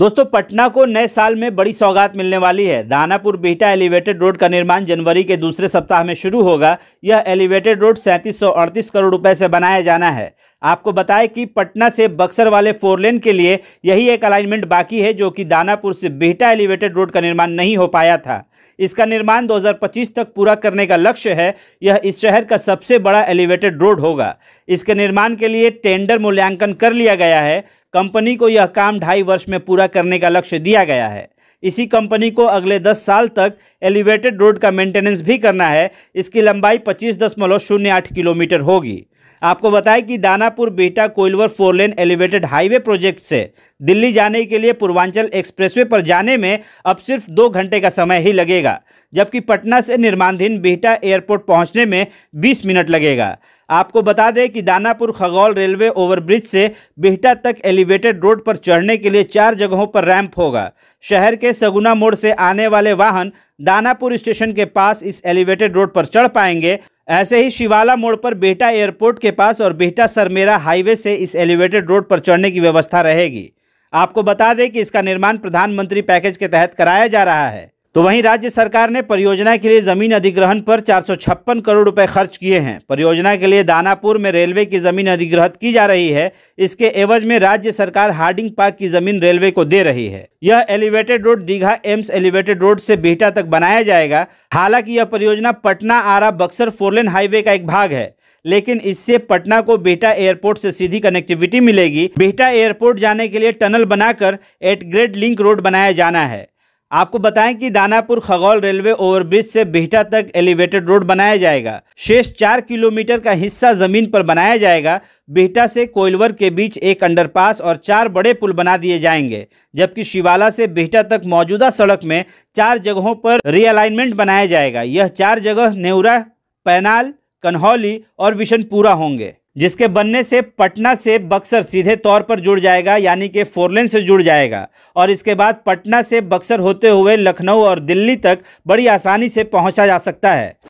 दोस्तों पटना को नए साल में बड़ी सौगात मिलने वाली है दानापुर बिहटा एलिवेटेड रोड का निर्माण जनवरी के दूसरे सप्ताह में शुरू होगा यह एलिवेटेड रोड सैंतीस करोड़ रुपए से बनाया जाना है आपको बताएं कि पटना से बक्सर वाले फोर लेन के लिए यही एक अलाइनमेंट बाकी है जो कि दानापुर से बिहटा एलिवेटेड रोड का निर्माण नहीं हो पाया था इसका निर्माण 2025 तक पूरा करने का लक्ष्य है यह इस शहर का सबसे बड़ा एलिवेटेड रोड होगा इसके निर्माण के लिए टेंडर मूल्यांकन कर लिया गया है कंपनी को यह काम ढाई वर्ष में पूरा करने का लक्ष्य दिया गया है इसी कंपनी को अगले 10 साल तक एलिवेटेड रोड का मेंटेनेंस भी करना है इसकी लंबाई पच्चीस दशमलव शून्य आठ किलोमीटर होगी आपको बताएं कि Danapur Koilwar Koilwar lane elevated highway project से दिल्ली जाने के लिए पूर्वांचल एक्सप्रेसवे पर जाने में अब सिर्फ दो घंटे का समय ही लगेगा जबकि पटना से निर्माणधीन बेहटा एयरपोर्ट पहुंचने में 20 मिनट लगेगा आपको बता दें कि दानापुर खगौल रेलवे ओवरब्रिज से बेहटा तक एलिवेटेड रोड पर चढ़ने के लिए चार जगहों पर रैंप होगा शहर के सगुना मोड़ से आने वाले वाहन दानापुर स्टेशन के पास इस एलिवेटेड रोड पर चढ़ पाएंगे ऐसे ही शिवाला मोड़ पर बेहटा एयरपोर्ट के पास और बेहटा सरमेरा हाईवे से इस एलिवेटेड रोड पर चढ़ने की व्यवस्था रहेगी आपको बता दें कि इसका निर्माण प्रधानमंत्री पैकेज के तहत कराया जा रहा है तो वहीं राज्य सरकार ने परियोजना के लिए जमीन अधिग्रहण पर चार करोड़ रुपए खर्च किए हैं परियोजना के लिए दानापुर में रेलवे की जमीन अधिग्रहित की जा रही है इसके एवज में राज्य सरकार हार्डिंग पार्क की जमीन रेलवे को दे रही है यह elevated road Digha AIIMS elevated road से बिहटा तक बनाया जाएगा हालांकि यह परियोजना पटना आरा बक्सर फोरलेन हाईवे का एक भाग है लेकिन इससे पटना को बेटा एयरपोर्ट से सीधी कनेक्टिविटी मिलेगी बेटा एयरपोर्ट जाने के लिए टनल बनाकर एट ग्रेड लिंक रोड बनाया जाना है आपको बताएं कि दानापुर खगौल रेलवे ओवरब्रिज से बिहटा तक एलिवेटेड रोड बनाया जाएगा शेष चार किलोमीटर का हिस्सा जमीन पर बनाया जाएगा बिहटा से कोयलवर के बीच एक अंडरपास और चार बड़े पुल बना दिए जाएंगे जबकि शिवाला से बिहटा तक मौजूदा सड़क में चार जगहों पर रियलाइनमेंट बनाया जाएगा यह चार जगह नेवरा पैनाल कन्हौली और विशनपुरा होंगे जिसके बनने से पटना से बक्सर सीधे तौर पर जुड़ जाएगा यानी कि फोरलेन से जुड़ जाएगा और इसके बाद पटना से बक्सर होते हुए लखनऊ और दिल्ली तक बड़ी आसानी से पहुंचा जा सकता है